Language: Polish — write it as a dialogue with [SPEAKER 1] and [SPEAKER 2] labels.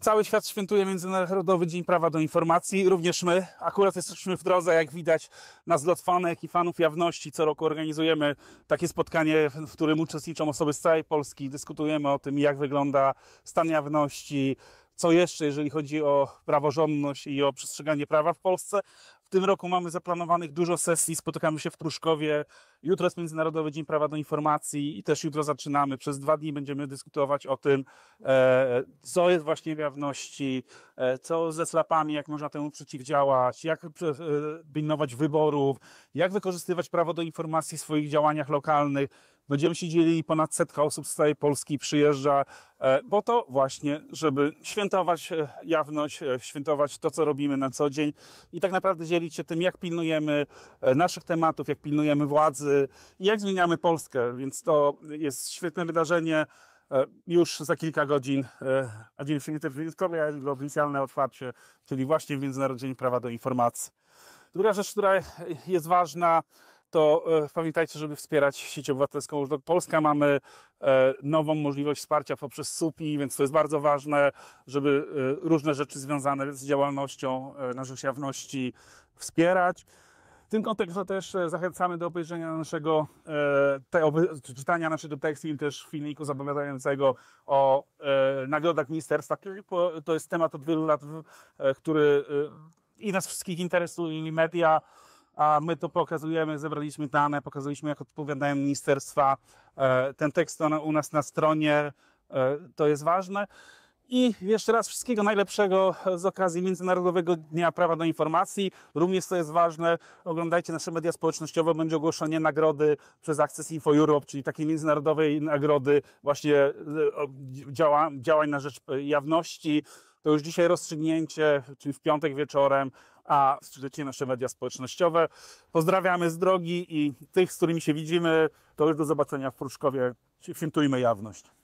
[SPEAKER 1] Cały świat świętuje Międzynarodowy Dzień Prawa do Informacji, również my. Akurat jesteśmy w drodze, jak widać, na zlot fanek i fanów jawności. Co roku organizujemy takie spotkanie, w którym uczestniczą osoby z całej Polski. Dyskutujemy o tym, jak wygląda stan jawności, co jeszcze, jeżeli chodzi o praworządność i o przestrzeganie prawa w Polsce? W tym roku mamy zaplanowanych dużo sesji, spotykamy się w Pruszkowie. Jutro jest Międzynarodowy Dzień Prawa do Informacji i też jutro zaczynamy. Przez dwa dni będziemy dyskutować o tym, e, co jest właśnie jawności, e, co ze slapami, jak można temu przeciwdziałać, jak e, pilnować wyborów, jak wykorzystywać prawo do informacji w swoich działaniach lokalnych Będziemy się dzielili, ponad setka osób z całej Polski przyjeżdża po e, to właśnie, żeby świętować e, jawność, e, świętować to, co robimy na co dzień i tak naprawdę dzielić się tym, jak pilnujemy naszych tematów, jak pilnujemy władzy i jak zmieniamy Polskę. Więc to jest świetne wydarzenie. Już za kilka godzin Agencja Międzynarodowa oficjalne otwarcie, czyli właśnie Międzynarodowy Dzień Prawa do Informacji. Druga rzecz, która jest ważna, to e, pamiętajcie, żeby wspierać sieć obywatelską Watchdog Polska. Mamy e, nową możliwość wsparcia poprzez SUPI, więc to jest bardzo ważne, żeby e, różne rzeczy związane z działalnością na rzecz jawności wspierać. W tym kontekście też zachęcamy do obejrzenia naszego, te, czytania naszego tekstu i też filmiku zapowiadającego o e, nagrodach ministerstwa. To jest temat od wielu lat, który i nas wszystkich interesuje, i media a my to pokazujemy, zebraliśmy dane, pokazaliśmy, jak odpowiadają ministerstwa. E, ten tekst u nas na stronie, e, to jest ważne. I jeszcze raz wszystkiego najlepszego z okazji Międzynarodowego Dnia Prawa do Informacji. Również to jest ważne, oglądajcie nasze media społecznościowe, będzie ogłoszenie nagrody przez Access Info Europe, czyli takiej międzynarodowej nagrody właśnie e, działań na rzecz jawności to już dzisiaj rozstrzygnięcie, czyli w piątek wieczorem, a śledzicie nasze media społecznościowe. Pozdrawiamy z drogi i tych, z którymi się widzimy, to już do zobaczenia w Pruszkowie. Świętujmy jawność.